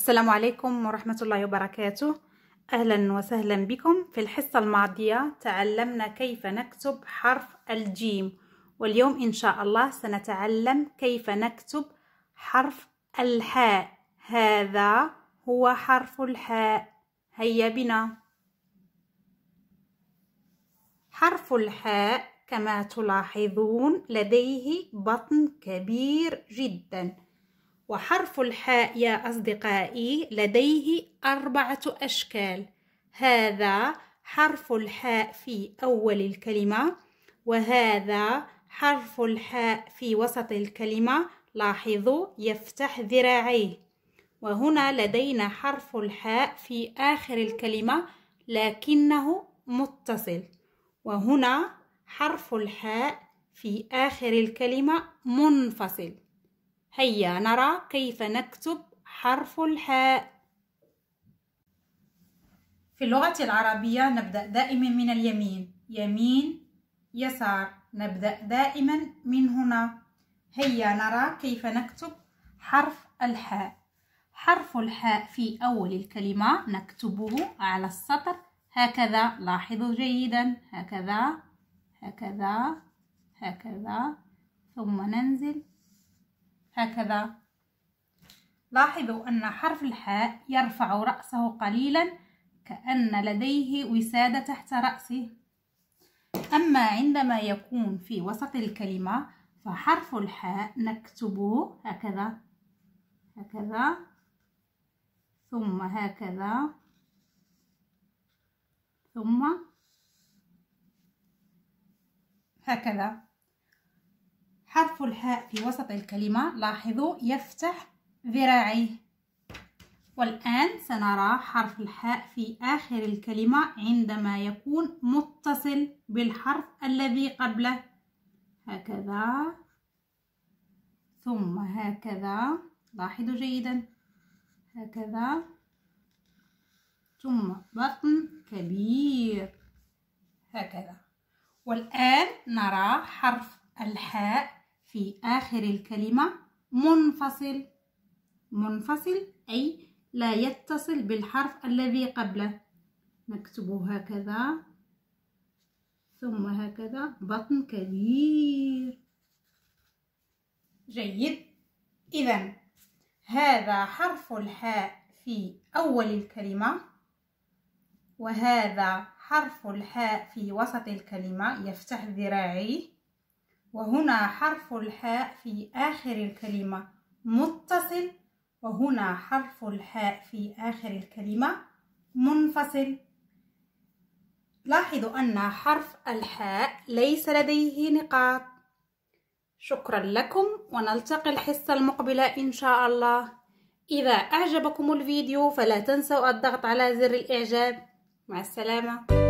السلام عليكم ورحمة الله وبركاته أهلا وسهلا بكم في الحصة الماضية تعلمنا كيف نكتب حرف الجيم واليوم إن شاء الله سنتعلم كيف نكتب حرف الحاء هذا هو حرف الحاء هيا بنا حرف الحاء كما تلاحظون لديه بطن كبير جداً وحرف الحاء يا أصدقائي لديه أربعة أشكال هذا حرف الحاء في أول الكلمة وهذا حرف الحاء في وسط الكلمة لاحظوا يفتح ذراعيه وهنا لدينا حرف الحاء في آخر الكلمة لكنه متصل وهنا حرف الحاء في آخر الكلمة منفصل هيا نرى كيف نكتب حرف الحاء في اللغة العربية نبدأ دائما من اليمين يمين يسار نبدأ دائما من هنا هيا نرى كيف نكتب حرف الحاء حرف الحاء في أول الكلمة نكتبه على السطر هكذا لاحظوا جيدا هكذا هكذا هكذا ثم ننزل هكذا لاحظوا أن حرف الحاء يرفع رأسه قليلا كأن لديه وسادة تحت رأسه أما عندما يكون في وسط الكلمة فحرف الحاء نكتبه هكذا هكذا ثم هكذا ثم هكذا حرف الحاء في وسط الكلمة لاحظوا يفتح ذراعيه والآن سنرى حرف الحاء في آخر الكلمة عندما يكون متصل بالحرف الذي قبله هكذا ثم هكذا لاحظوا جيدا هكذا ثم بطن كبير هكذا والآن نرى حرف الحاء في آخر الكلمة منفصل منفصل أي لا يتصل بالحرف الذي قبله نكتبه هكذا ثم هكذا بطن كبير جيد إذا هذا حرف الحاء في أول الكلمة وهذا حرف الحاء في وسط الكلمة يفتح ذراعيه وهنا حرف الحاء في آخر الكلمة متصل وهنا حرف الحاء في آخر الكلمة منفصل لاحظوا أن حرف الحاء ليس لديه نقاط شكرا لكم ونلتقي الحصة المقبلة إن شاء الله إذا أعجبكم الفيديو فلا تنسوا الضغط على زر الإعجاب مع السلامة